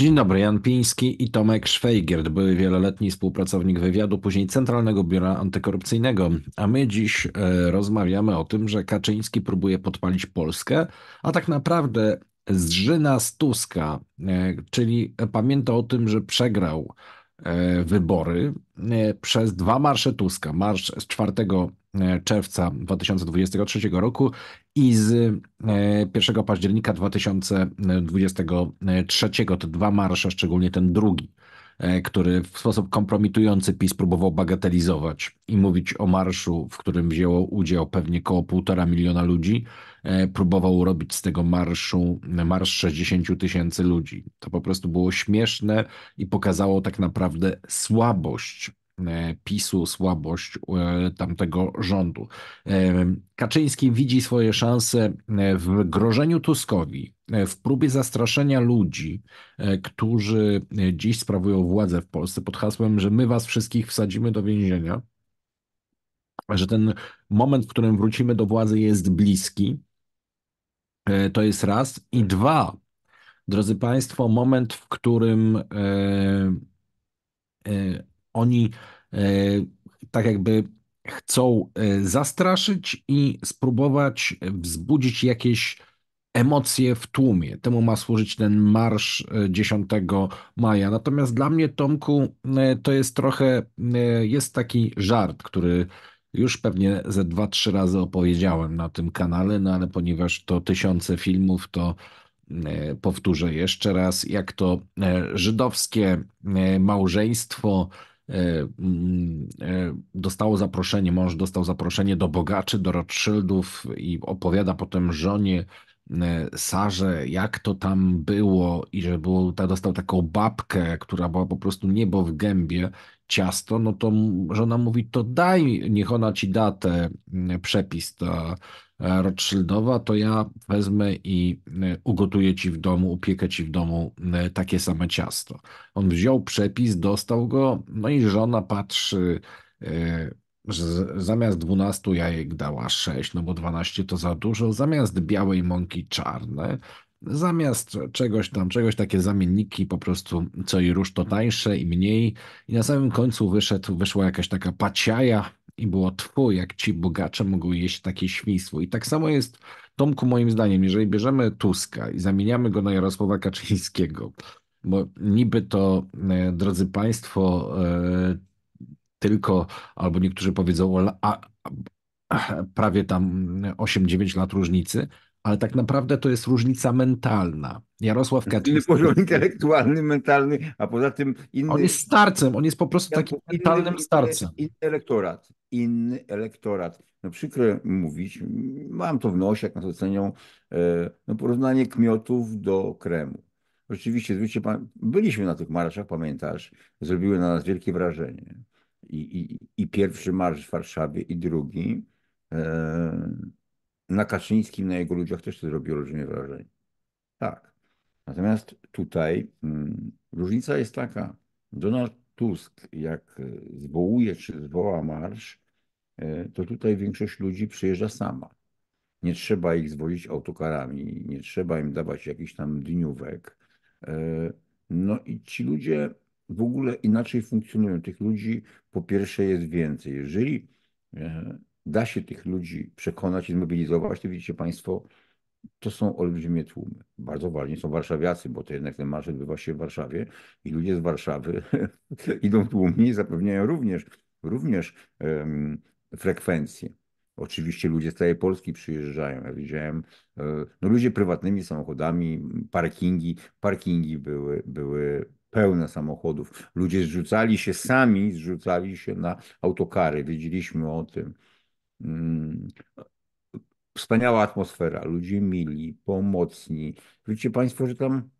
Dzień dobry, Jan Piński i Tomek Szwejgierd, były wieloletni współpracownik wywiadu, później Centralnego Biura Antykorupcyjnego. A my dziś e, rozmawiamy o tym, że Kaczyński próbuje podpalić Polskę, a tak naprawdę zżyna z Tuska, e, czyli pamięta o tym, że przegrał e, wybory przez dwa marsze Tuska. Marsz z 4 czerwca 2023 roku i z 1 e, października 2023 te dwa marsze, szczególnie ten drugi, e, który w sposób kompromitujący PiS próbował bagatelizować i mówić o marszu, w którym wzięło udział pewnie około półtora miliona ludzi, e, próbował robić z tego marszu marsz 60 tysięcy ludzi. To po prostu było śmieszne i pokazało tak naprawdę słabość E, PiSu, słabość e, tamtego rządu. E, Kaczyński widzi swoje szanse w grożeniu Tuskowi, w próbie zastraszenia ludzi, którzy dziś sprawują władzę w Polsce pod hasłem, że my was wszystkich wsadzimy do więzienia, że ten moment, w którym wrócimy do władzy jest bliski. To jest raz. I dwa, drodzy Państwo, moment, w którym oni e, tak jakby chcą e, zastraszyć i spróbować wzbudzić jakieś emocje w tłumie. Temu ma służyć ten marsz 10 e, maja. Natomiast dla mnie, Tomku, to jest trochę, jest taki żart, który już pewnie ze dwa, trzy razy opowiedziałem na tym kanale, no ale ponieważ to tysiące filmów, to powtórzę jeszcze raz, jak to żydowskie małżeństwo E, mm, e, dostało zaproszenie, mąż dostał zaproszenie do bogaczy, do Rothschildów i opowiada potem żonie e, Sarze, jak to tam było i że było, ta, dostał taką babkę, która była po prostu niebo w gębie, ciasto, no to żona mówi, to daj, niech ona ci da mm, przepis, to E, Rothschildowa, to ja wezmę i e, ugotuję ci w domu, upiekę ci w domu e, takie same ciasto. On wziął przepis, dostał go, no i żona patrzy, że zamiast 12 jajek dała 6, no bo 12 to za dużo, zamiast białej mąki czarne, zamiast czegoś tam, czegoś takie zamienniki, po prostu co i róż to tańsze i mniej. I na samym końcu wyszedł, wyszła jakaś taka paciaja, i było twu, jak ci bogacze mogą jeść takie świństwo. I tak samo jest, Tomku, moim zdaniem, jeżeli bierzemy Tuska i zamieniamy go na Jarosława Kaczyńskiego, bo niby to, e, drodzy Państwo, e, tylko, albo niektórzy powiedzą, a, a, prawie tam 8-9 lat różnicy, ale tak naprawdę to jest różnica mentalna. Jarosław Kaczyński. Inny poziom intelektualny, mentalny, a poza tym inny. On jest starcem, on jest po prostu takim inny, mentalnym starcem. Inny, elektorat, inny elektorat. No przykre mówić, mam to w nosie, jak nas ocenią, e, no porównanie kmiotów do kremu. Oczywiście, zwróćcie pan, byliśmy na tych marszach, pamiętasz, zrobiły na nas wielkie wrażenie. I, i, i pierwszy marsz w Warszawie, i drugi. E, na Kaczyńskim, na jego ludziach też to zrobiło olbrzymie wrażenie. Tak. Natomiast tutaj hmm, różnica jest taka. Donald Tusk, jak e, zwołuje czy zwoła marsz, e, to tutaj większość ludzi przyjeżdża sama. Nie trzeba ich zwozić autokarami, nie trzeba im dawać jakichś tam dniówek. E, no i ci ludzie w ogóle inaczej funkcjonują. Tych ludzi po pierwsze jest więcej. Jeżeli da się tych ludzi przekonać i zmobilizować, to widzicie Państwo, to są olbrzymie tłumy. Bardzo ważni są warszawiacy, bo to jednak ten marsz odbywa się w Warszawie i ludzie z Warszawy idą tłumnie i zapewniają również, również um, frekwencję. Oczywiście ludzie z całej Polski przyjeżdżają. Ja widziałem, e, no ludzie prywatnymi samochodami, parkingi, parkingi były, były pełne samochodów. Ludzie zrzucali się sami, zrzucali się na autokary. Wiedzieliśmy o tym. Mm, wspaniała atmosfera, ludzie mili, pomocni. Widzicie Państwo, że tam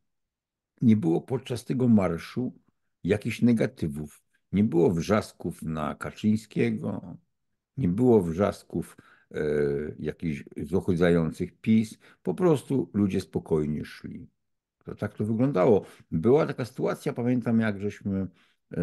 nie było podczas tego marszu jakichś negatywów. Nie było wrzasków na Kaczyńskiego, nie było wrzasków e, jakichś zohydzających PiS. Po prostu ludzie spokojnie szli. To tak to wyglądało. Była taka sytuacja, pamiętam jak żeśmy e,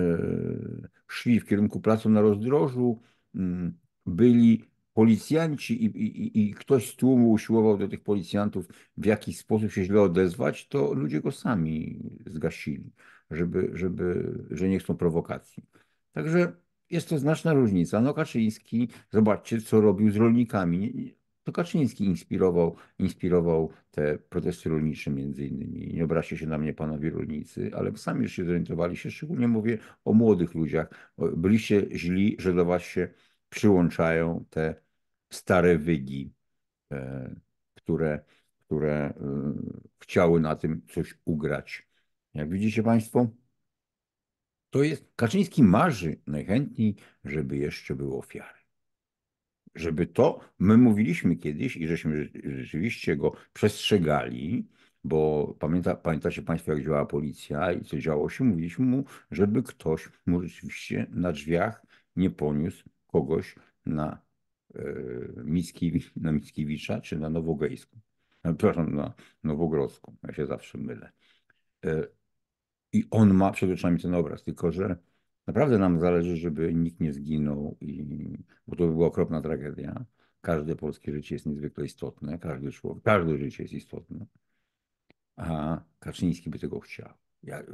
szli w kierunku Placu na Rozdrożu, mm, byli policjanci i, i, i ktoś z tłumu usiłował do tych policjantów w jakiś sposób się źle odezwać, to ludzie go sami zgasili, żeby, żeby, że nie chcą prowokacji. Także jest to znaczna różnica. No Kaczyński, zobaczcie, co robił z rolnikami. To Kaczyński inspirował, inspirował te protesty rolnicze między innymi. Nie obraźcie się na mnie, panowie rolnicy, ale sami już się zorientowali się, szczególnie mówię o młodych ludziach. Byliście źli, że do was się przyłączają te stare wygi, e, które, które e, chciały na tym coś ugrać. Jak widzicie Państwo, to jest Kaczyński marzy najchętniej, żeby jeszcze były ofiary. Żeby to, my mówiliśmy kiedyś i żeśmy rzeczywiście go przestrzegali, bo pamięta, pamiętacie Państwo, jak działała policja i co działo się, mówiliśmy mu, żeby ktoś mu rzeczywiście na drzwiach nie poniósł kogoś na e, na Mickiewicza czy na Nowogejską. E, przepraszam, na Nowogrodzką. Ja się zawsze mylę. E, I on ma przed oczami ten obraz, tylko że naprawdę nam zależy, żeby nikt nie zginął, i, bo to by była okropna tragedia. Każde polskie życie jest niezwykle istotne, każdy człowiek, każde życie jest istotne. A Kaczyński by tego chciał.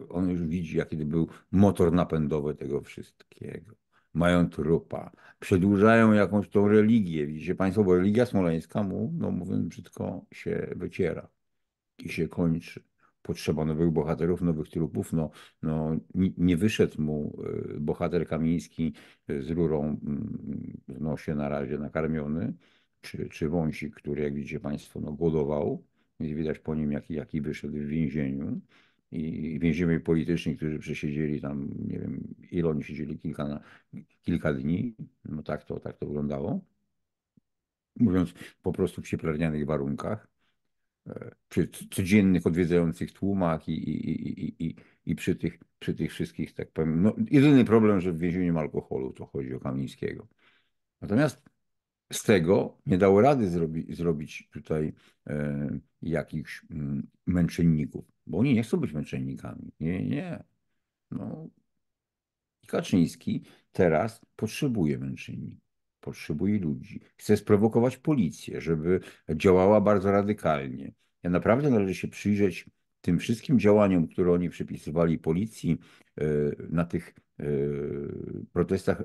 On już widzi, jaki był motor napędowy tego wszystkiego mają trupa, przedłużają jakąś tą religię, widzicie Państwo, bo religia smoleńska mu, no mówiąc brzydko, się wyciera i się kończy. Potrzeba nowych bohaterów, nowych trupów. No, no, nie wyszedł mu y, bohater Kamiński y, z rurą mm, w nosie na razie nakarmiony, czy, czy wąsik, który, jak widzicie Państwo, no, głodował. Widać po nim, jaki, jaki wyszedł w więzieniu i więźniowie polityczni, którzy przesiedzieli tam, nie wiem, ile oni siedzieli, kilka, kilka dni, no tak to, tak to wyglądało. Mówiąc po prostu w cieplarnianych warunkach, e, przy codziennych odwiedzających tłumach i, i, i, i, i przy, tych, przy tych wszystkich, tak powiem, no, jedyny problem, że w więzieniu alkoholu, to chodzi o Kamińskiego. Natomiast z tego nie dało rady zrobi, zrobić tutaj e, jakichś mm, męczenników bo oni nie chcą być męczennikami. Nie, nie. No. I Kaczyński teraz potrzebuje męczenników, potrzebuje ludzi. Chce sprowokować policję, żeby działała bardzo radykalnie. Ja naprawdę należy się przyjrzeć tym wszystkim działaniom, które oni przypisywali policji e, na tych e, protestach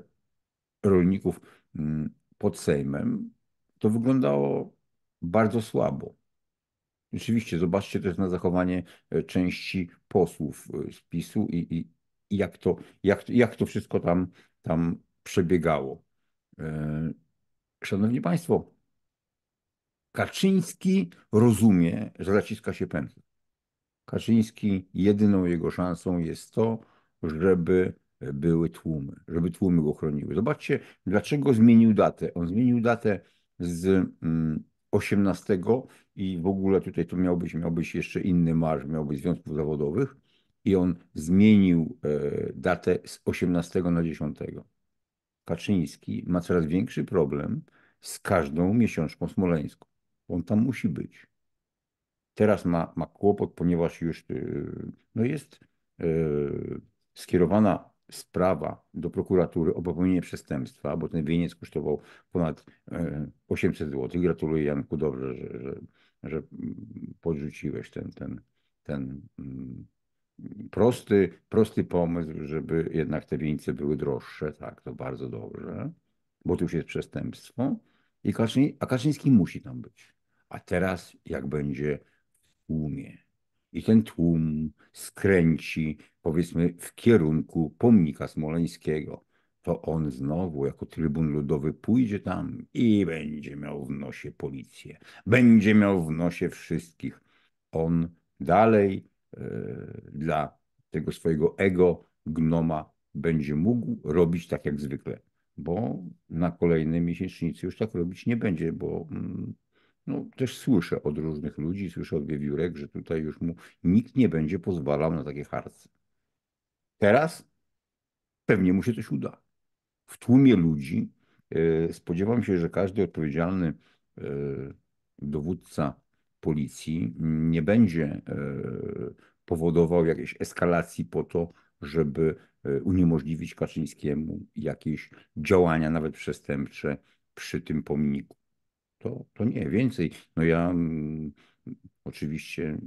rolników mm, pod Sejmem, to wyglądało bardzo słabo. Rzeczywiście, zobaczcie też na zachowanie e, części posłów e, z PiSu i, i, i jak, to, jak, jak to wszystko tam, tam przebiegało. E, szanowni Państwo, Kaczyński rozumie, że zaciska się pętlę. Kaczyński, jedyną jego szansą jest to, żeby były tłumy, żeby tłumy go chroniły. Zobaczcie, dlaczego zmienił datę. On zmienił datę z mm, 18 i w ogóle tutaj to miał być, miał być jeszcze inny marsz, miał być związków zawodowych i on zmienił e, datę z 18 na 10. Kaczyński ma coraz większy problem z każdą miesiączką smoleńską. On tam musi być. Teraz ma, ma kłopot, ponieważ już e, no jest e, skierowana sprawa do prokuratury o popełnienie przestępstwa, bo ten wieniec kosztował ponad 800 e, zł. Gratuluję Janku, dobrze, że, że, że podrzuciłeś ten, ten, ten mm, prosty, prosty pomysł, żeby jednak te wieńce były droższe. Tak, to bardzo dobrze, bo to już jest przestępstwo. I Kaczyń, a Kaczyński musi tam być. A teraz jak będzie w tłumie i ten tłum skręci, powiedzmy, w kierunku pomnika smoleńskiego, to on znowu jako trybun ludowy pójdzie tam i będzie miał w nosie policję, będzie miał w nosie wszystkich. On dalej yy, dla tego swojego ego, gnoma, będzie mógł robić tak jak zwykle, bo na kolejnej miesięcznicy już tak robić nie będzie, bo mm, no, też słyszę od różnych ludzi, słyszę od wiewiórek, że tutaj już mu nikt nie będzie pozwalał na takie harce. Teraz pewnie mu się coś uda. W tłumie ludzi yy, spodziewam się, że każdy odpowiedzialny yy, dowódca policji nie będzie yy, powodował jakiejś eskalacji po to, żeby uniemożliwić Kaczyńskiemu jakieś działania, nawet przestępcze, przy tym pomniku to, to nie, więcej. No ja m, mm, oczywiście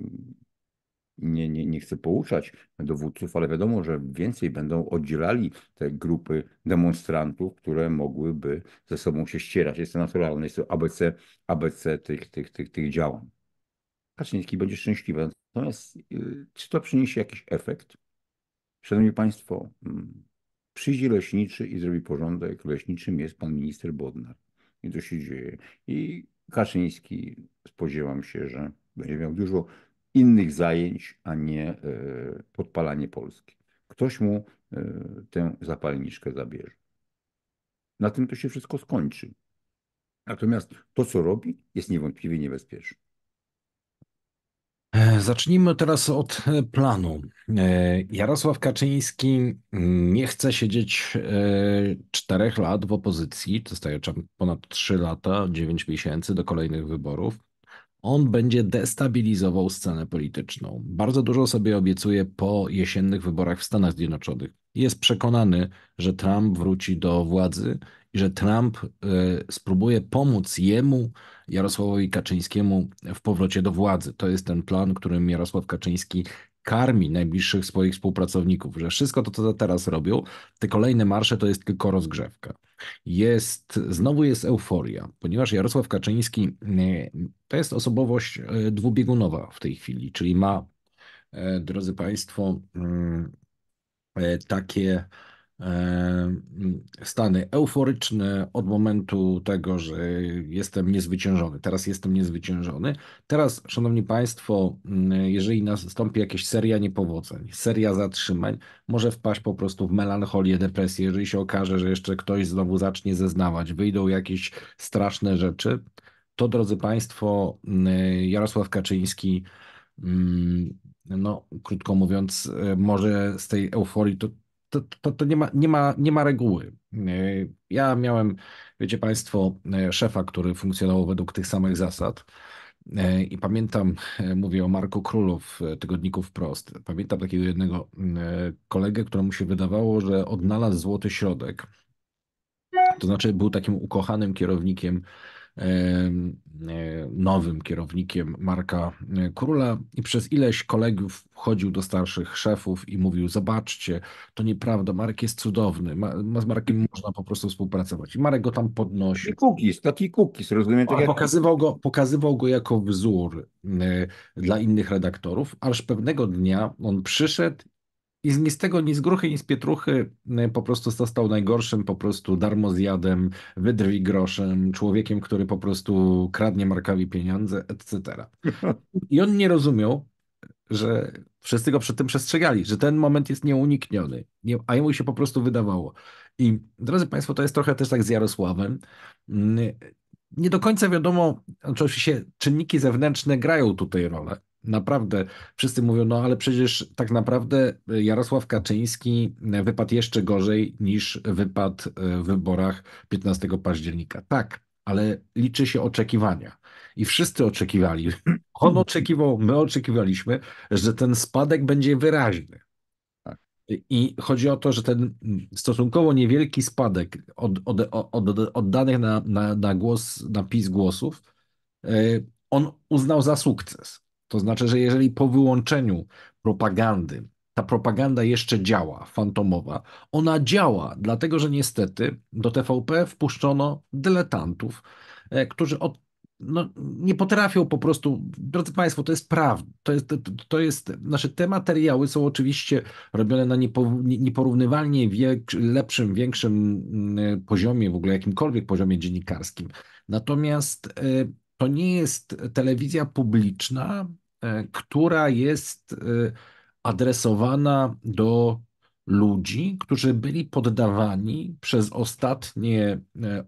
nie, nie, nie chcę pouczać dowódców, ale wiadomo, że więcej będą oddzielali te grupy demonstrantów, które mogłyby ze sobą się ścierać. Jest to naturalne, jest to ABC, ABC tych, tych, tych, tych działań. Kaczyński będzie szczęśliwy. Natomiast y, czy to przyniesie jakiś efekt? Szanowni Państwo, mm, przyjdzie leśniczy i zrobi porządek. Leśniczym jest pan minister Bodnar i to się dzieje. I Kaczyński spodziewam się, że będzie miał dużo innych zajęć, a nie e, podpalanie Polski. Ktoś mu e, tę zapalniczkę zabierze. Na tym to się wszystko skończy. Natomiast to, co robi, jest niewątpliwie niebezpieczne. Zacznijmy teraz od e, planu. E, Jarosław Kaczyński mm, nie chce siedzieć e, czterech lat w opozycji, zostaje ponad trzy lata, dziewięć miesięcy do kolejnych wyborów. On będzie destabilizował scenę polityczną. Bardzo dużo sobie obiecuje po jesiennych wyborach w Stanach Zjednoczonych. Jest przekonany, że Trump wróci do władzy i że Trump e, spróbuje pomóc jemu, Jarosławowi Kaczyńskiemu, w powrocie do władzy. To jest ten plan, którym Jarosław Kaczyński karmi najbliższych swoich współpracowników, że wszystko to, co teraz robią, te kolejne marsze to jest tylko rozgrzewka. Jest, znowu jest euforia, ponieważ Jarosław Kaczyński e, to jest osobowość e, dwubiegunowa w tej chwili, czyli ma, drodzy Państwo, mm, takie E, stany euforyczne od momentu tego, że jestem niezwyciężony. Teraz jestem niezwyciężony. Teraz, szanowni państwo, mm, jeżeli nastąpi jakaś seria niepowodzeń, seria zatrzymań, może wpaść po prostu w melancholię, depresję. Jeżeli się okaże, że jeszcze ktoś znowu zacznie zeznawać, wyjdą jakieś straszne rzeczy, to drodzy państwo, mm, Jarosław Kaczyński mm, no, krótko mówiąc, e, może z tej euforii to to, to, to, nie, ma, nie, ma, nie ma reguły. E, ja miałem, wiecie Państwo, e, szefa, który funkcjonował według tych samych zasad. E, I pamiętam, mówię o Marku Królu w tygodniku wprost. Pamiętam takiego jednego kolegę, któremu się wydawało, że odnalazł złoty środek. To znaczy, był takim ukochanym kierownikiem E, nowym kierownikiem Marka e, Króla i przez ileś kolegów chodził do starszych szefów i mówił: Zobaczcie, to nieprawda, Marek jest cudowny, z Markiem można po prostu współpracować. I Marek go tam podnosi. Taki cookies, taki cookies, rozumiem. Tak pokazywał, go, pokazywał go jako wzór e, dla innych redaktorów, aż pewnego dnia on przyszedł i z, z tego, ni z gruchy, ni z pietruchy y, po prostu został najgorszym po prostu darmozjadem, wydrwi groszem, człowiekiem, który po prostu kradnie Markowi pieniądze, etc. I on nie rozumiał, że wszyscy go przed tym przestrzegali, że ten moment jest nieunikniony, nie, a jemu się po prostu wydawało. I drodzy Państwo, to jest trochę też tak z Jarosławem. Mm, nie do końca wiadomo, oczywiście czynniki zewnętrzne grają tutaj rolę, Naprawdę, wszyscy mówią, no ale przecież tak naprawdę e, Jarosław Kaczyński e, wypadł jeszcze gorzej niż wypadł e, w wyborach 15 października. Tak, ale liczy się oczekiwania. I wszyscy oczekiwali, on oczekiwał, my oczekiwaliśmy, że ten spadek będzie wyraźny. Tak. I chodzi o to, że ten stosunkowo niewielki spadek od, od, od, oddanych na, na, na głos, na PiS głosów, on uznał za sukces. To znaczy, że jeżeli po wyłączeniu propagandy ta propaganda jeszcze działa, fantomowa. Ona działa, dlatego że niestety do TVP wpuszczono dyletantów, e, którzy od, no, nie potrafią po prostu, drodzy Państwo, to jest prawda, to jest, to jest, znaczy te materiały są oczywiście robione na niepo, nieporównywalnie wiek, lepszym, większym mm, poziomie, w ogóle jakimkolwiek poziomie dziennikarskim. Natomiast e, to nie jest telewizja publiczna, E, która jest e, adresowana do ludzi, którzy byli poddawani przez ostatnie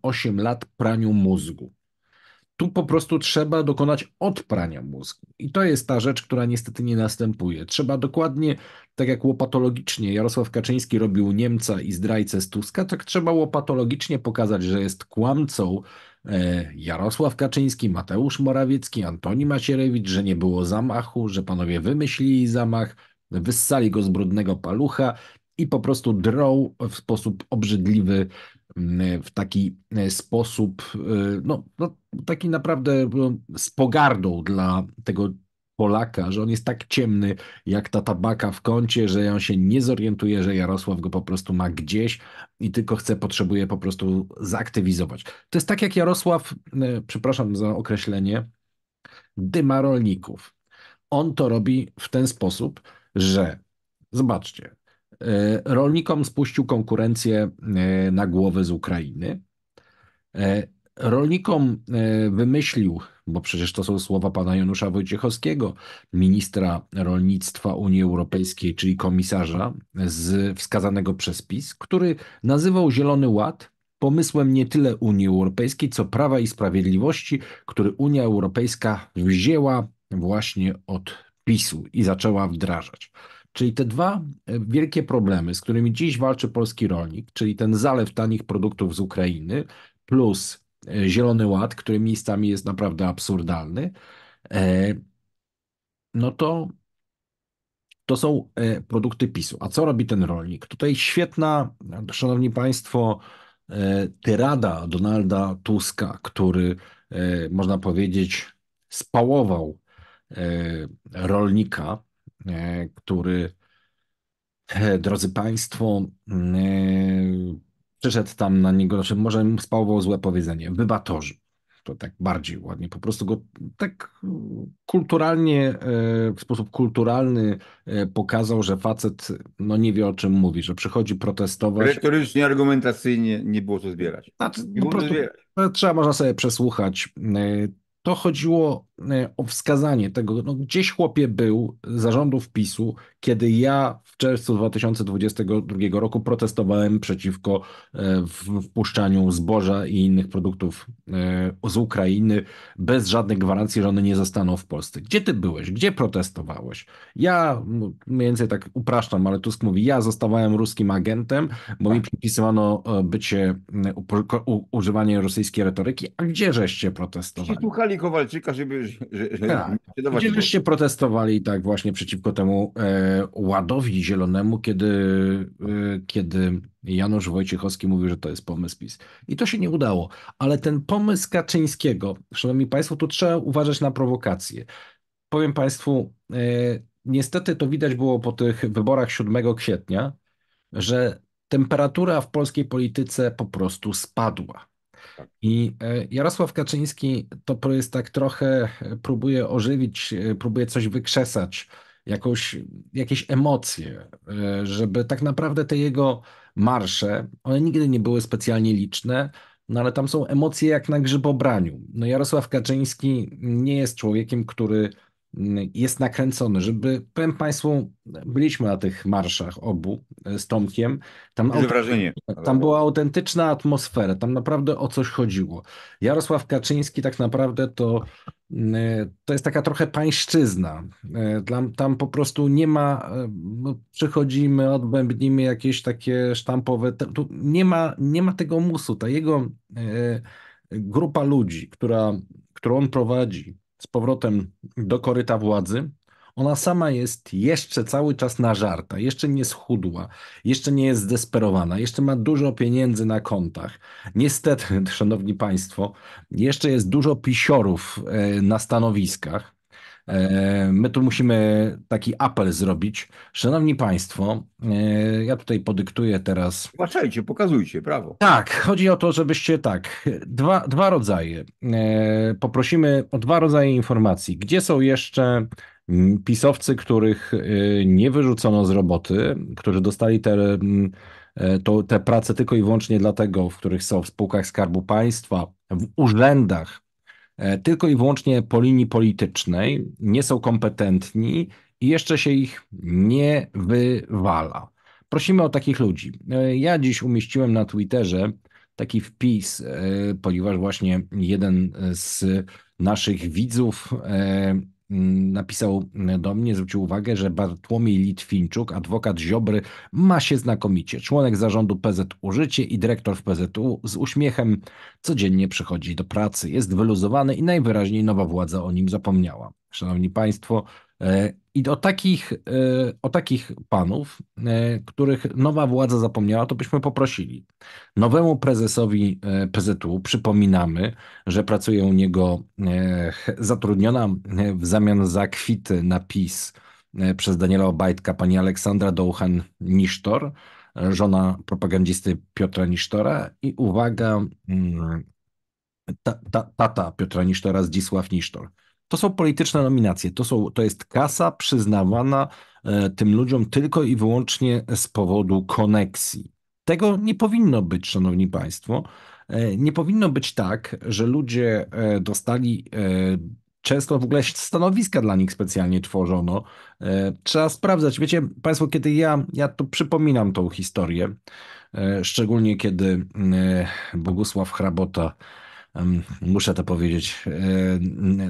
8 e, lat praniu mózgu. Tu po prostu trzeba dokonać odprania mózgu. I to jest ta rzecz, która niestety nie następuje. Trzeba dokładnie, tak jak łopatologicznie Jarosław Kaczyński robił Niemca i zdrajcę z Tuska, tak trzeba łopatologicznie pokazać, że jest kłamcą, E, Jarosław Kaczyński, Mateusz Morawiecki, Antoni Macierewicz, że nie było zamachu, że panowie wymyślili zamach, wyssali go z brudnego palucha i po prostu drą w sposób obrzydliwy, w taki e, sposób, e, no, no taki naprawdę no, z pogardą dla tego Polaka, że on jest tak ciemny jak ta tabaka w kącie, że on się nie zorientuje, że Jarosław go po prostu ma gdzieś i tylko chce, potrzebuje po prostu zaktywizować. To jest tak jak Jarosław, e, przepraszam za określenie, dyma rolników. On to robi w ten sposób, że zobaczcie, e, rolnikom spuścił konkurencję e, na głowę z Ukrainy. Rolnikom wymyślił bo przecież to są słowa pana Janusza Wojciechowskiego, ministra rolnictwa Unii Europejskiej, czyli komisarza z wskazanego przez PiS, który nazywał Zielony Ład pomysłem nie tyle Unii Europejskiej, co Prawa i Sprawiedliwości, który Unia Europejska wzięła właśnie od PiSu i zaczęła wdrażać. Czyli te dwa e, wielkie problemy, z którymi dziś walczy polski rolnik, czyli ten zalew tanich produktów z Ukrainy, plus E, Zielony Ład, który miejscami jest naprawdę absurdalny, e, no to to są e, produkty PiSu. A co robi ten rolnik? Tutaj świetna, szanowni państwo, tyrada Donalda Tuska, który można powiedzieć spałował rolnika, który, drodzy państwo, przyszedł tam na niego, znaczy może spałował złe powiedzenie, wybatorzy. To tak bardziej ładnie, po prostu go tak kulturalnie, e, w sposób kulturalny e, pokazał, że facet no nie wie o czym mówi, że przychodzi protestować. Retorycznie, argumentacyjnie nie było co zbierać. Znaczy, nie było po prostu, zbierać. Trzeba, można sobie przesłuchać. E, to chodziło E, o wskazanie tego, no, gdzieś chłopie był zarządów PiSu, kiedy ja w czerwcu 2022 roku protestowałem przeciwko e, wpuszczaniu zboża i innych produktów e, z Ukrainy bez żadnych gwarancji, że one nie zostaną w Polsce. Gdzie ty byłeś? Gdzie protestowałeś? Ja, mniej więcej tak upraszczam, ale Tusk mówi, ja zostawałem ruskim agentem, bo mi tak. przypisywano bycie, używanie rosyjskiej retoryki, a gdzie żeście protestowali? Słuchali Kowalczyka, żeby że, tak. Ludzie protestowali i tak właśnie przeciwko temu e, ładowi zielonemu, kiedy, e, kiedy Janusz Wojciechowski mówił, że to jest pomysł PiS. I to się nie udało. Ale ten pomysł Kaczyńskiego, szanowni państwo, tu trzeba uważać na prowokacje. Powiem państwu, e, niestety to widać było po tych wyborach 7 kwietnia, że temperatura w polskiej polityce po prostu spadła. I e, Jarosław Kaczyński to jest tak trochę e, próbuje ożywić, e, próbuje coś wykrzesać, jakąś, jakieś emocje, żeby tak naprawdę te jego marsze, one nigdy nie były specjalnie liczne, no ale tam są emocje jak na grzybobraniu. No Jarosław Kaczyński nie jest człowiekiem, który jest nakręcony, żeby, powiem Państwu, byliśmy na tych marszach obu e, z Tomkiem. Tam, wrażenie. tam była autentyczna atmosfera, tam naprawdę o coś chodziło. Jarosław Kaczyński tak naprawdę to, mm, e, to jest taka trochę pańszczyzna. E, tam, tam po prostu nie ma, no, przychodzimy, odbębnimy jakieś takie sztampowe, tu nie ma, nie ma tego musu, ta jego grupa ludzi, która, którą on prowadzi, z powrotem do koryta władzy, ona sama jest jeszcze cały czas nażarta, jeszcze nie schudła, jeszcze nie jest zdesperowana, jeszcze ma dużo pieniędzy na kontach. Niestety, szanowni państwo, jeszcze jest dużo pisiorów e, na stanowiskach. E, my tu musimy taki apel zrobić. Szanowni Państwo, e, ja tutaj podyktuję teraz. Tłumaczajcie, pokazujcie, prawo. Tak, chodzi o to, żebyście tak, dwa, dwa rodzaje. E, poprosimy o dwa rodzaje informacji. Gdzie są jeszcze mm, pisowcy, których nie wyrzucono z roboty, którzy dostali te, mm, to, te prace tylko i wyłącznie dlatego, w których są w spółkach Skarbu Państwa, w urzędach E, tylko i wyłącznie po linii politycznej, nie są kompetentni i jeszcze się ich nie wywala. Prosimy o takich ludzi. E, ja dziś umieściłem na Twitterze taki wpis, e, ponieważ właśnie jeden z naszych widzów napisał mm, do mnie, zwrócił uwagę, że Bartłomiej Litwinczuk, adwokat Ziobry, ma się znakomicie. Członek zarządu PZU Życie i dyrektor w PZU z uśmiechem codziennie przychodzi do pracy, jest wyluzowany i najwyraźniej nowa władza o nim zapomniała. Szanowni Państwo, e, i o takich, e, o takich panów, e, których nowa władza zapomniała, to byśmy poprosili. Nowemu prezesowi e, PZU przypominamy, że pracuje u niego zatrudniona w zamian za kwity na PiS przez Daniela Obajtka pani Aleksandra Dołchan-Nisztor, żona propagandzisty Piotra Nisztora i uwaga, mm, ta, ta, tata Piotra Nisztora, Zdzisław Nisztor. To są polityczne nominacje, to, są, to jest kasa przyznawana e, tym ludziom tylko i wyłącznie z powodu koneksji. Tego nie powinno być, szanowni państwo. E, nie powinno być tak, że ludzie e, dostali często w ogóle stanowiska dla nich specjalnie tworzono. Trzeba sprawdzać. Wiecie, Państwo, kiedy ja, ja to przypominam tą historię, szczególnie kiedy Bogusław Hrabota muszę to powiedzieć, e,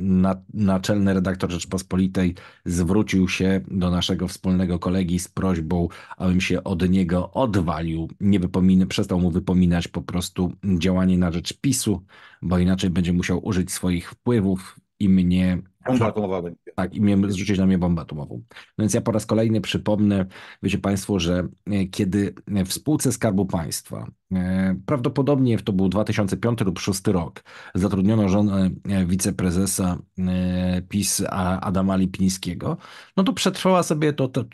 na, naczelny redaktor Rzeczpospolitej zwrócił się do naszego wspólnego kolegi z prośbą, abym się od niego odwalił, nie wypomin- przestał mu wypominać po prostu działanie na rzecz PiSu, bo inaczej będzie musiał użyć swoich wpływów i mnie Bomba atomowa będzie. Tak, i miałem zrzucić na mnie bombę atomową. No więc ja po raz kolejny przypomnę, wiecie Państwo, że e, kiedy w spółce Skarbu Państwa, e, prawdopodobnie to był 2005 lub 2006 rok, zatrudniono żonę e, wiceprezesa PiS Adama Lipińskiego, no to przetrwała sobie to, to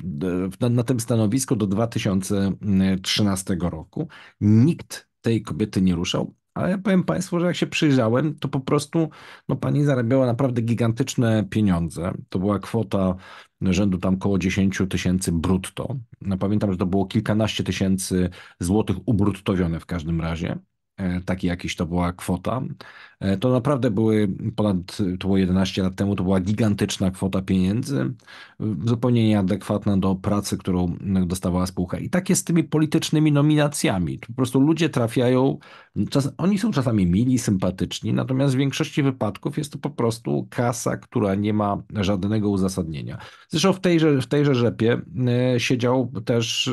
na, na tym stanowisku do 2013 roku. Nikt tej kobiety nie ruszał ale ja powiem Państwu, że jak się przyjrzałem, to po prostu no, pani zarabiała naprawdę gigantyczne pieniądze. To była kwota rzędu tam około 10 tysięcy brutto. No, pamiętam, że to było kilkanaście tysięcy złotych ubruttowione w każdym razie. E, taki jakiś to była kwota. E, to naprawdę były ponad, to było 11 lat temu, to była gigantyczna kwota pieniędzy, e, zupełnie nieadekwatna do pracy, którą e, dostawała spółka. I tak jest z tymi politycznymi nominacjami. Po prostu ludzie trafiają, czas, oni są czasami mili, sympatyczni, natomiast w większości wypadków jest to po prostu kasa, która nie ma żadnego uzasadnienia. Zresztą w tejże, w tejże rzepie siedział też,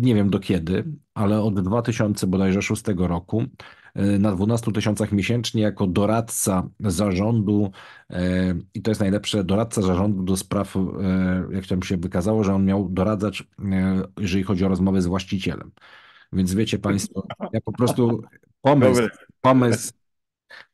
nie wiem do kiedy, ale od 2000 bodajże 6 roku E, na 12 tysiącach miesięcznie jako doradca zarządu e, i to jest najlepsze, doradca zarządu do spraw, e, jak tam się wykazało, że on miał doradzać, jeżeli chodzi o rozmowę z właścicielem. Więc wiecie Państwo, ja po prostu pomysł, pomysł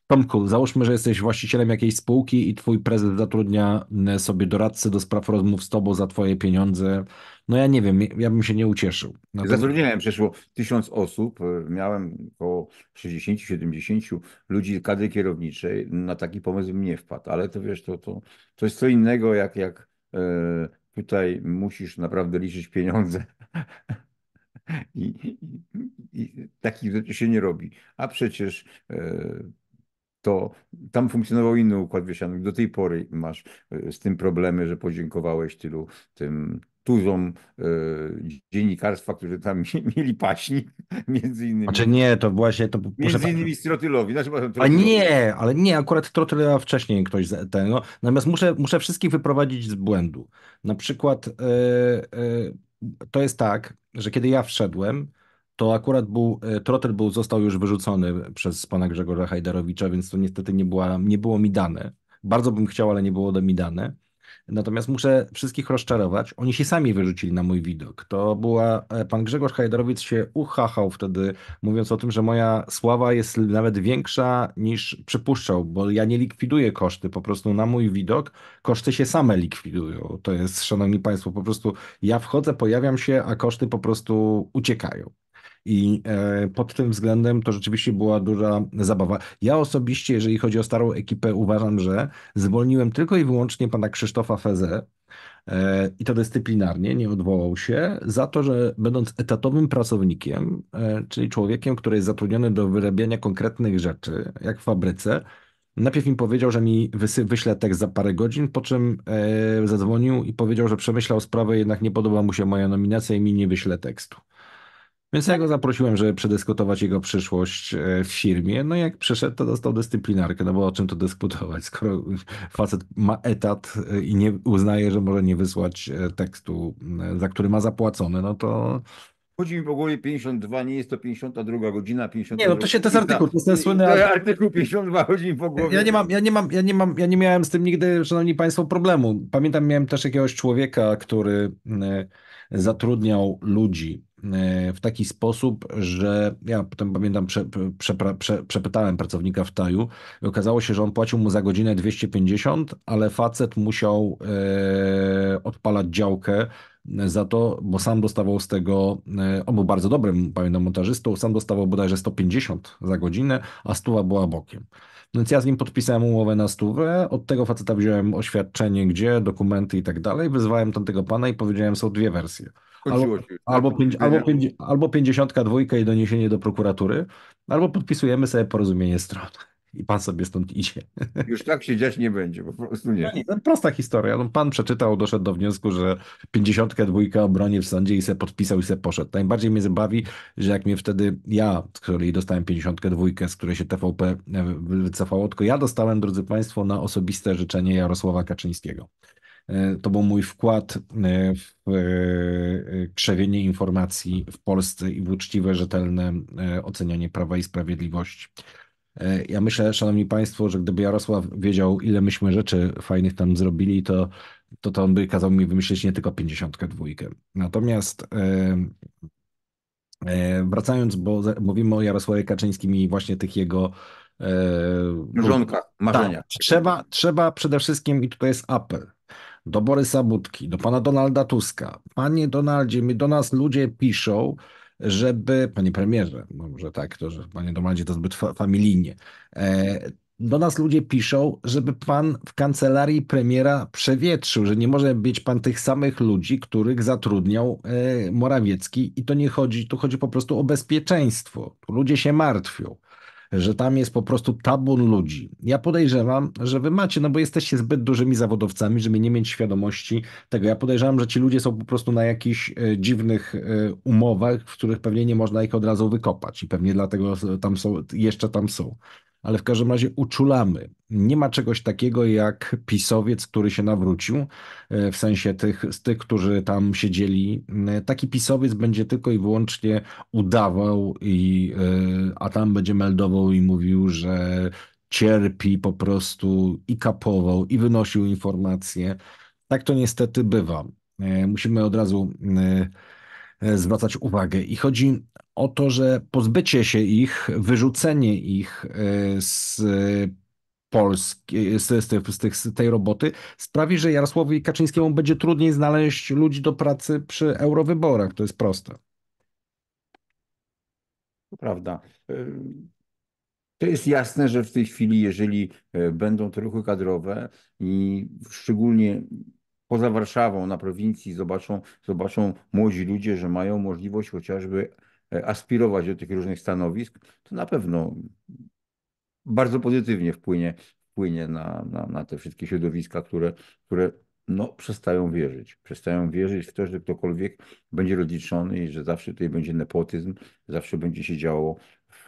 Tomku, załóżmy, że jesteś właścicielem jakiejś spółki i twój prezes zatrudnia e, sobie doradcę do spraw rozmów z tobą za twoje pieniądze. No ja nie wiem, ja bym się nie ucieszył. No to... przeszło tysiąc osób, e, miałem około 60-70 ludzi kadry kierowniczej. Na taki pomysł mnie wpadł, ale to wiesz, to, to, to jest co innego, jak, jak e, tutaj musisz naprawdę liczyć pieniądze. I, i, i takich rzeczy się nie robi. A przecież to tam funkcjonował inny układ wiesiany. Do tej pory masz e, z tym problemy, że podziękowałeś tylu tym tuzom y, dziennikarstwa, którzy tam mieli paśni, między innymi. Znaczy nie, to właśnie to... Między innymi Strotylowi. Znaczy, A nie, ale nie, akurat Strotyla wcześniej ktoś ten, no. Natomiast muszę, muszę wszystkich wyprowadzić z błędu. Na przykład y, y, to jest tak, że kiedy ja wszedłem, to akurat był, e, Trotter był, został już wyrzucony przez pana Grzegorza Hajdarowicza, więc to niestety nie, była, nie było mi dane. Bardzo bym chciał, ale nie było mi dane. Natomiast muszę wszystkich rozczarować. Oni się sami wyrzucili na mój widok. To była. E, pan Grzegorz Hajdarowicz się uchachał wtedy, mówiąc o tym, że moja sława jest nawet większa niż przypuszczał, bo ja nie likwiduję koszty. Po prostu na mój widok koszty się same likwidują. To jest, szanowni państwo, po prostu ja wchodzę, pojawiam się, a koszty po prostu uciekają. I e, pod tym względem to rzeczywiście była duża zabawa. Ja osobiście, jeżeli chodzi o starą ekipę, uważam, że zwolniłem tylko i wyłącznie pana Krzysztofa Fezę, e, i to dyscyplinarnie, nie odwołał się, za to, że będąc etatowym pracownikiem, e, czyli człowiekiem, który jest zatrudniony do wyrabiania konkretnych rzeczy, jak w fabryce, najpierw mi powiedział, że mi wysy, wyśle tekst za parę godzin, po czym zadzwonił i powiedział, że przemyślał sprawę, jednak nie podoba mu się moja nominacja i mi nie wyśle tekstu. Więc ja go zaprosiłem, żeby przedyskutować jego przyszłość e, w firmie. No i jak przeszedł, to dostał dyscyplinarkę, no bo o czym to dyskutować, skoro facet ma etat e, i nie uznaje, że może nie wysłać e, tekstu, za który ma zapłacony, no to Chodzi mi po głowie 52, nie jest to 52 godzina, 52. Nie, no to się to jest artykuł, to jest ten słynny artykuł. artykuł 52, chodzi mi po głowie. Ja nie mam, ja nie mam, ja nie mam, ja nie miałem z tym nigdy, szanowni państwo, problemu. Pamiętam, miałem też jakiegoś człowieka, który zatrudniał ludzi E, w taki sposób, że ja potem pamiętam, prze, prze, prze, przepytałem pracownika w Taju i okazało się, że on płacił mu za godzinę 250, ale facet musiał e, odpalać działkę za to, bo sam dostawał z tego, e, on był bardzo dobrym, pamiętam, montażystą, sam dostawał bodajże 150 za godzinę, a stuwa była bokiem. Więc ja z nim podpisałem umowę na stówę, od tego faceta wziąłem oświadczenie, gdzie, dokumenty i tak dalej, wyzwałem tamtego pana i powiedziałem, są dwie wersje albo, Albo, pięć, albo, pięćdziesiątka dwójka i doniesienie do prokuratury, albo podpisujemy sobie porozumienie stron. I pan sobie stąd idzie. Już tak się dziać nie będzie, po prostu nie. No nie prosta historia. No, pan przeczytał, doszedł do wniosku, że dwójka obroni w sądzie i se podpisał i se poszedł. Najbardziej mnie zabawi, że jak mnie wtedy ja, z której dostałem dwójkę, z której się TVP e, wycofało, tylko ja dostałem, drodzy Państwo, na osobiste życzenie Jarosława Kaczyńskiego. E, to był mój wkład e, w e, krzewienie informacji w Polsce i w uczciwe, rzetelne ocenianie prawa i sprawiedliwości. Ja myślę, szanowni państwo, że gdyby Jarosław wiedział, ile myśmy rzeczy fajnych tam zrobili, to, to, to on by kazał mi wymyślić nie tylko 52. Natomiast Wracając, bo mówimy o Jarosławie Kaczyńskim i właśnie tych jego. Małżonka, tak, marzenia. trzeba, trzeba przede wszystkim, i tutaj jest apel, do Borysa Budki, do pana Donalda Tuska. Panie Donaldzie, my, do nas ludzie piszą, żeby, panie premierze, no może tak, to, że panie Donaldzie to zbyt familijnie, e, do nas ludzie piszą, żeby pan w kancelarii premiera przewietrzył, że nie może być pan tych samych ludzi, których zatrudniał e, Morawiecki i to nie chodzi, tu chodzi po prostu o bezpieczeństwo. ludzie się martwią że tam jest po prostu tabun ludzi. Ja podejrzewam, że wy macie, no bo jesteście zbyt dużymi zawodowcami, żeby nie mieć świadomości tego. Ja podejrzewam, że ci ludzie są po prostu na jakichś e, dziwnych e, umowach, w których pewnie nie można ich od razu wykopać i pewnie dlatego tam są, jeszcze tam są ale w każdym razie uczulamy. Nie ma czegoś takiego jak pisowiec, który się nawrócił, e, w sensie tych, z tych, którzy tam siedzieli. E, taki pisowiec będzie tylko i wyłącznie udawał, i, e, a tam będzie meldował i mówił, że cierpi po prostu i kapował, i wynosił informacje. Tak to niestety bywa. Musimy od razu zwracać uwagę. I chodzi o to, że pozbycie się ich, wyrzucenie ich e, z Polski, e, z, z, z, z tej roboty sprawi, że Jarosławowi Kaczyńskiemu będzie trudniej znaleźć ludzi do pracy przy eurowyborach. To jest proste. Prawda. E, to jest jasne, że w tej chwili, jeżeli będą te ruchy kadrowe i szczególnie poza Warszawą, na prowincji zobaczą, zobaczą młodzi ludzie, że mają możliwość chociażby E, aspirować do tych różnych stanowisk, to na pewno bardzo pozytywnie wpłynie, wpłynie na, na, na te wszystkie środowiska, które, które no, przestają wierzyć. Przestają wierzyć w to, że ktokolwiek będzie rozliczony i że zawsze tutaj będzie nepotyzm, zawsze będzie się działo w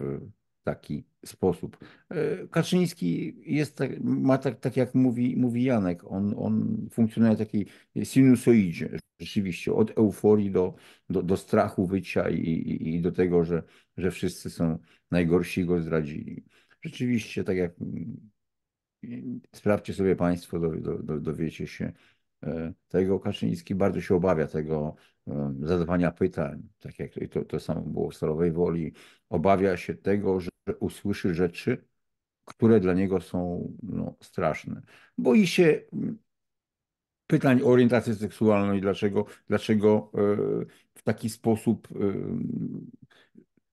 taki sposób. E, Kaczyński jest, tak, ma tak, tak jak mówi, mówi Janek, on, on funkcjonuje w takiej sinusoidzie, rzeczywiście, od euforii do, do, do strachu, wycia i, i, i, do tego, że, że wszyscy są najgorsi go zdradzili. Rzeczywiście, tak jak mm, sprawdźcie sobie Państwo, do, do, do, dowiecie się e, tego, Kaczyński bardzo się obawia tego e, zadawania pytań, tak jak to, to samo było w Starowej Woli, obawia się tego, że usłyszy rzeczy, które dla niego są no, straszne. Boi się mm, pytań o orientację seksualną i dlaczego, dlaczego e, w taki sposób e,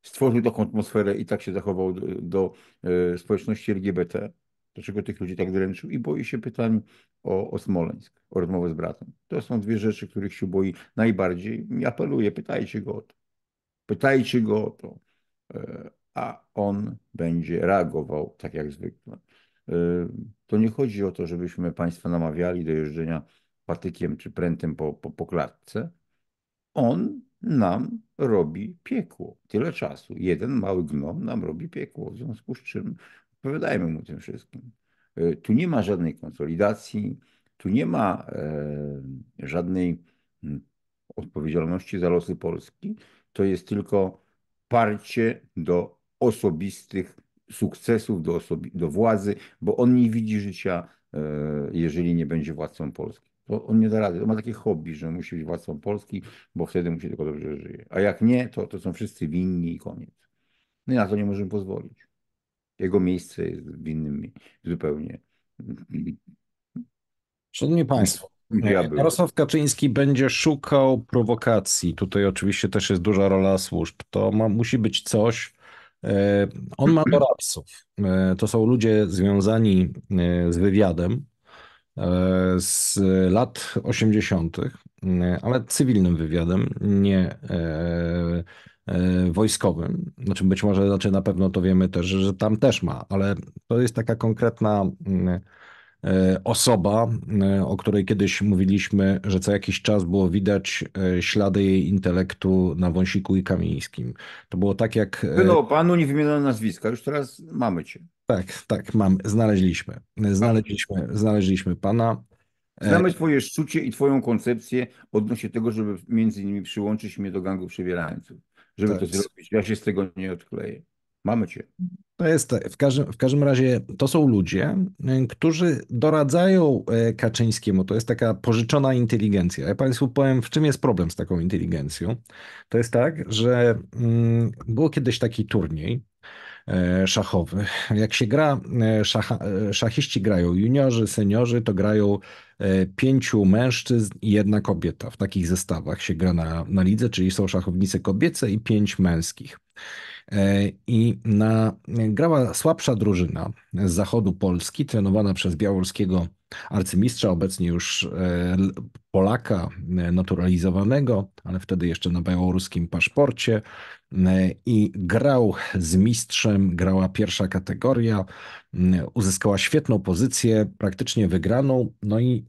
stworzył taką atmosferę i tak się zachował do, e, społeczności LGBT. Dlaczego tych ludzi tak dręczył i boi się pytań o, o Smoleńsk, o rozmowę z bratem. To są dwie rzeczy, których się boi najbardziej. I apeluję, pytajcie go o to. Pytajcie go o to a on będzie reagował tak jak zwykle. Y, to nie chodzi o to, żebyśmy Państwa namawiali do jeżdżenia patykiem czy prętem po, po, po klatce. On nam robi piekło. Tyle czasu. Jeden mały gnom nam robi piekło, w związku z czym odpowiadajmy mu tym wszystkim. Y, tu nie ma żadnej konsolidacji, tu nie ma e, żadnej mm, odpowiedzialności za losy Polski. To jest tylko parcie do osobistych sukcesów, do, do władzy, bo on nie widzi życia, e, jeżeli nie będzie władcą Polski. To on nie da rady. On ma takie hobby, że musi być władcą Polski, bo wtedy musi tylko dobrze żyje. A jak nie, to, to są wszyscy winni i koniec. No i na to nie możemy pozwolić. Jego miejsce jest w innym zupełnie. Szanowni Państwo, ja e, Jarosław Kaczyński będzie szukał prowokacji. Tutaj oczywiście też jest duża rola służb. To ma, musi być coś, E, on ma doradców. E, to są ludzie związani e, z wywiadem z lat 80., ale cywilnym wywiadem, nie wojskowym. Znaczy być może, znaczy na pewno to wiemy też, że tam też ma, ale to jest taka konkretna mm, E, osoba, e, o której kiedyś mówiliśmy, że co jakiś czas było widać e, ślady jej intelektu na Wąsiku i Kamińskim. To było tak jak... Było panu wymieniono nazwiska, już teraz mamy cię. Tak, tak, mam. Znaleźliśmy. Znaleźliśmy, znaleźliśmy pana. Znamy twoje szczucie i twoją koncepcję odnośnie tego, żeby między innymi przyłączyć mnie do gangu przewierańców. Żeby tak. to zrobić. Ja się z tego nie odkleję. Mamy cię. To jest, w każdym, w każdym razie to są ludzie, e, którzy doradzają e, Kaczyńskiemu. To jest taka pożyczona inteligencja. Ja Państwu powiem, w czym jest problem z taką inteligencją. To jest tak, że mm, było kiedyś taki turniej e, szachowy. Jak się gra, szacha, szachiści grają juniorzy, seniorzy, to grają pięciu mężczyzn i jedna kobieta. W takich zestawach się gra na, na lidze, czyli są szachownice kobiece i pięć męskich. E, I na, e, grała słabsza drużyna z zachodu Polski, trenowana przez białoruskiego arcymistrza, obecnie już e, Polaka naturalizowanego, ale wtedy jeszcze na białoruskim paszporcie. I grał z mistrzem, grała pierwsza kategoria, uzyskała świetną pozycję, praktycznie wygraną, no i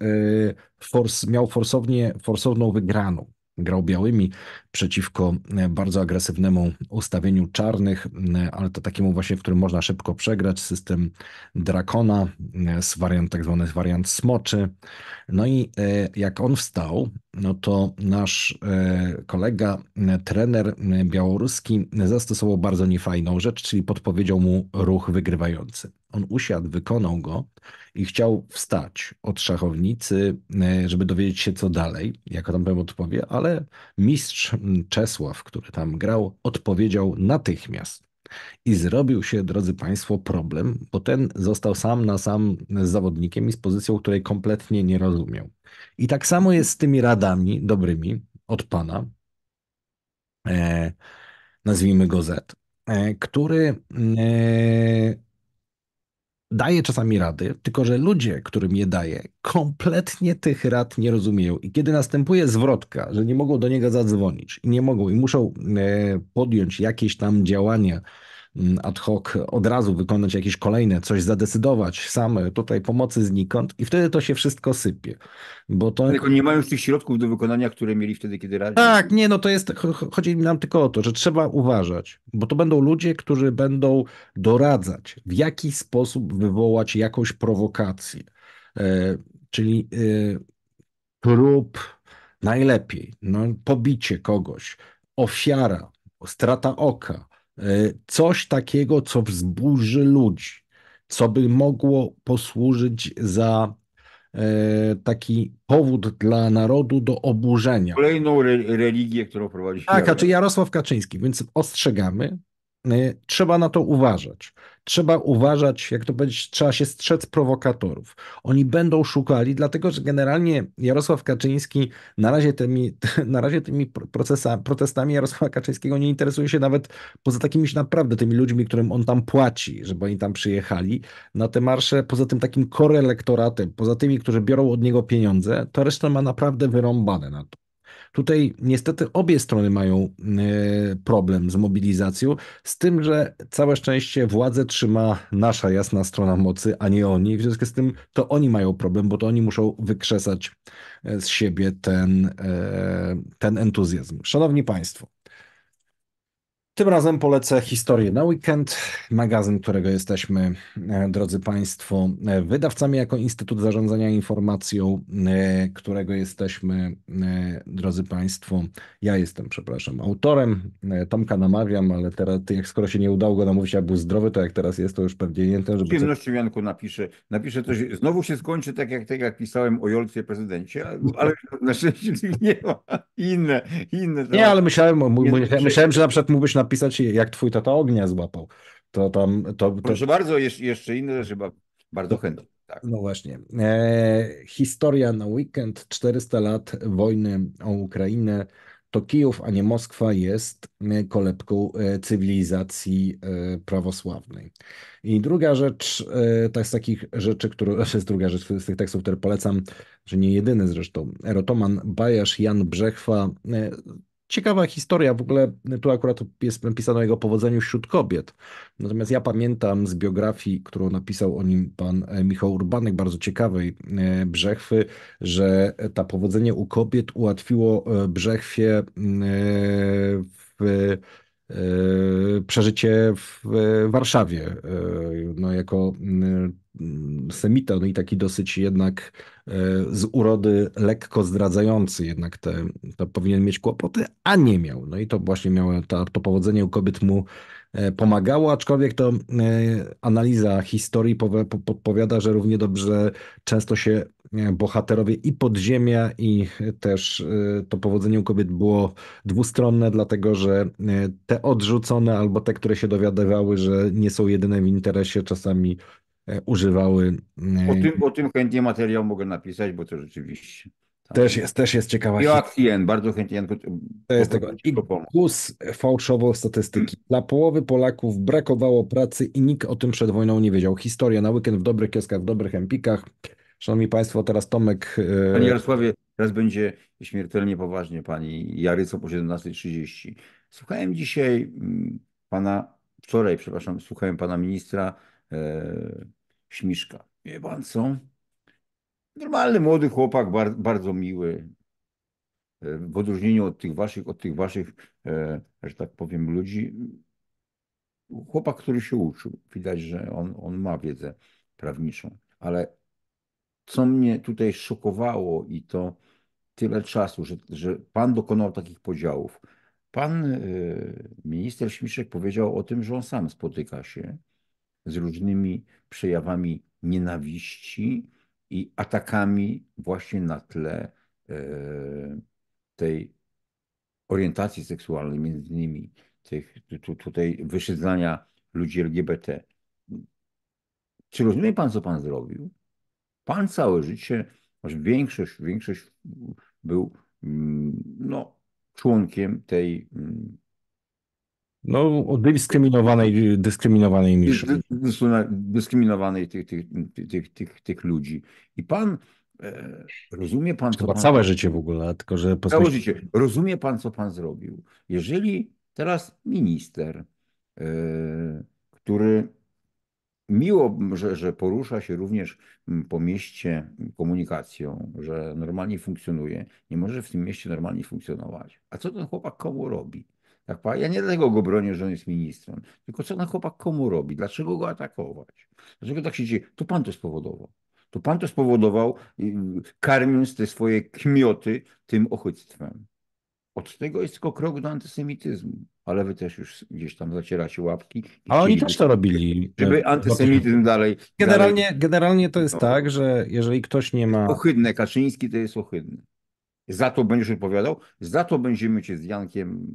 miał forsownie, forsowną wygraną grał białymi przeciwko e, bardzo agresywnemu ustawieniu czarnych, e, ale to takiemu właśnie, w którym można szybko przegrać, system Drakona, e, wariant, tak zwany wariant smoczy. No i jak on wstał, no to nasz kolega, trener białoruski zastosował bardzo niefajną rzecz, czyli podpowiedział mu ruch wygrywający. On usiadł, wykonał go i chciał wstać od szachownicy, e, żeby dowiedzieć się, co dalej, jaka tam powiem odpowie, ale mistrz Czesław, który tam grał, odpowiedział natychmiast. I zrobił się, drodzy Państwo, problem, bo ten został sam na sam z zawodnikiem i z pozycją, której kompletnie nie rozumiał. I tak samo jest z tymi radami dobrymi od Pana, e, nazwijmy go Z, e, który e, daje czasami rady, tylko że ludzie, którym je daje, kompletnie tych rad nie rozumieją. I kiedy następuje zwrotka, że nie mogą do niego zadzwonić i nie mogą i muszą e, podjąć jakieś tam działania, Mm, ad hoc od razu wykonać jakieś kolejne, coś zadecydować same tutaj pomocy znikąd i wtedy to się wszystko sypie. Bo to... Tylko nie mają już tych środków do wykonania, które mieli wtedy, kiedy radzi. Tak, nie, no to jest, chodzi nam tylko o to, że trzeba uważać, bo to będą ludzie, którzy będą doradzać, w jaki sposób wywołać jakąś prowokację. E, czyli e, prób najlepiej, no, pobicie kogoś, ofiara, strata oka, E, coś takiego, co wzburzy ludzi, co by mogło posłużyć za e, taki powód dla narodu do oburzenia. Kolejną re religię, którą prowadzi. Tak, Jarosław Kaczyński, więc ostrzegamy, Y, trzeba na to uważać. Trzeba uważać, jak to powiedzieć, trzeba się strzec prowokatorów. Oni będą szukali, dlatego że generalnie Jarosław Kaczyński na razie tymi, na razie tymi procesa, protestami Jarosława Kaczyńskiego nie interesuje się nawet poza takimi naprawdę tymi ludźmi, którym on tam płaci, żeby oni tam przyjechali na te marsze, poza tym takim korelektoratem, poza tymi, którzy biorą od niego pieniądze, to resztę ma naprawdę wyrąbane na to. Tutaj niestety obie strony mają e, problem z mobilizacją, z tym, że całe szczęście władzę trzyma nasza jasna strona mocy, a nie oni. W związku z tym to oni mają problem, bo to oni muszą wykrzesać e, z siebie ten, e, ten entuzjazm. Szanowni Państwo, tym razem polecę historię na weekend, magazyn, którego jesteśmy, e, drodzy Państwo, e, wydawcami jako Instytut Zarządzania Informacją, e, którego jesteśmy, drodzy Państwo, ja jestem, przepraszam, autorem. Tomka namawiam, ale teraz, jak skoro się nie udało go namówić, a był zdrowy, to jak teraz jest, to już pewnie nie ten, żeby... Z przyjemnością Janku napiszę, napiszę coś, znowu się skończy tak jak, tak jak pisałem o Jolcie prezydencie, ale na szczęście nie ma, inne, inne. Nie, ale myślałem, myślałem, że na przykład mógłbyś na napisać, jak twój tata ognia złapał. To tam, to, to... Proszę bardzo, jeszcze inne rzeczy bardzo no, chętnie. Tak. No właśnie. E, historia na weekend, 400 lat wojny o Ukrainę. To Kijów, a nie Moskwa jest e, kolebką e, cywilizacji e, prawosławnej. I druga rzecz, tak z takich rzeczy, które, to jest druga rzecz z tych tekstów, które polecam, że nie jedyny zresztą, Erotoman, Bajasz, Jan Brzechwa, ciekawa historia, w ogóle tu akurat jest napisane o jego powodzeniu wśród kobiet. Natomiast ja pamiętam z biografii, którą napisał o nim pan e, Michał Urbanek, bardzo ciekawej e, Brzechwy, że ta powodzenie u kobiet ułatwiło e, Brzechwie w przeżycie w Warszawie, no jako Mm, semita, no i taki dosyć jednak e, z urody lekko zdradzający, jednak te, to powinien mieć kłopoty, a nie miał. No i to właśnie miało, ta, to powodzenie u kobiet mu e, pomagało, aczkolwiek to e, analiza historii podpowiada, że równie dobrze często się bohaterowie i podziemia, i też to powodzenie u kobiet było dwustronne, dlatego że te odrzucone albo te, które się dowiadywały, że nie są jedyne w interesie, czasami E, używały. E, o tym, o tym chętnie materiał mogę napisać, bo to rzeczywiście. Tak. Też jest, też jest ciekawa Joachim, bardzo chętnie. To jest tego. I GUS fałszował statystyki. Dla połowy Polaków brakowało pracy i nikt o tym przed wojną nie wiedział. Historia na weekend w dobrych kioskach, w dobrych empikach. Szanowni Państwo, teraz Tomek. E, Panie Jarosławie, teraz będzie śmiertelnie poważnie Pani Jaryco po 17.30. Słuchałem dzisiaj mm, Pana, wczoraj, przepraszam, słuchałem Pana ministra E, śmiszka. Wie pan co? Normalny młody chłopak, bardzo, miły. E, w odróżnieniu od tych waszych, od tych waszych, e, że tak powiem, ludzi, chłopak, który się uczył. Widać, że on, on ma wiedzę prawniczą. Ale co mnie tutaj szokowało i to tyle czasu, że, że pan dokonał takich podziałów. Pan minister Śmiszek powiedział o tym, że on sam spotyka się z różnymi przejawami nienawiści i atakami właśnie na tle e, tej orientacji seksualnej, między innymi tych, tutaj wyszydzania ludzi LGBT. Czy rozumie pan, co pan zrobił? Pan całe życie, aż większość, większość był mm, no, członkiem tej mm, no, o dyskryminowanej, dyskryminowanej mniejszości. Dyskryminowanej tych, tych, tych, tych, tych ludzi. I pan, e, rozumie pan... Chyba co pan... całe życie w ogóle, tylko że... Posłuchaj... Całe życie. Rozumie pan, co pan zrobił. Jeżeli teraz minister, e, który miło, że, że porusza się również po mieście komunikacją, że normalnie funkcjonuje, nie może w tym mieście normalnie funkcjonować. A co ten chłopak komu robi? Tak, ja nie dlatego go bronię, że on jest ministrem, tylko co na chłopak komu robi, dlaczego go atakować? Dlaczego tak się dzieje? To pan to spowodował. To pan to spowodował, y, karmiąc te swoje kmioty tym ochydstwem. Od tego jest tylko krok do antysemityzmu. Ale wy też już gdzieś tam zacieracie łapki. Ale oni też to robili. Żeby e, antysemityzm dalej. Generalnie, dalej... generalnie to jest no. tak, że jeżeli ktoś nie ma. Ohydne, Kaczyński to jest ochydny. Za to będziesz odpowiadał, za to będziemy cię z Jankiem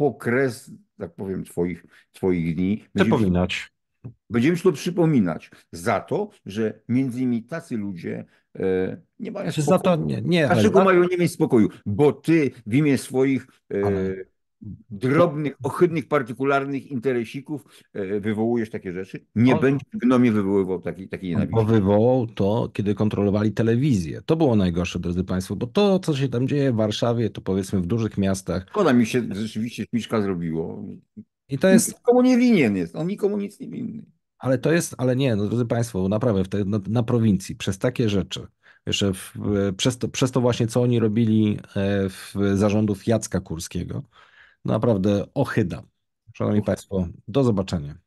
po kres, tak powiem, twoich, twoich dni. Będziemy, przypominać. Będziemy się to przypominać za to, że między innymi tacy ludzie e, nie mają spokoju. Za to nie, nie, Dlaczego mają nie mieć spokoju? Bo ty w imię swoich e, drobnych, ohydnych, partykularnych interesików e, wywołujesz takie rzeczy, nie On... będzie w gnomie wywoływał takiej taki nienawiści. Bo wywołał to, kiedy kontrolowali telewizję. To było najgorsze, drodzy Państwo, bo to, co się tam dzieje w Warszawie, to powiedzmy w dużych miastach. Szkoda mi się rzeczywiście śmiszka zrobiło. I to jest... Nikomu nie winien jest, on nikomu nic nie winny. Ale to jest, ale nie, no drodzy Państwo, naprawdę te, na, na prowincji przez takie rzeczy, jeszcze w, e, przez, to, przez to właśnie, co oni robili e, w zarządów Jacka Kurskiego, Naprawdę ochyda. Szanowni Państwo, do zobaczenia.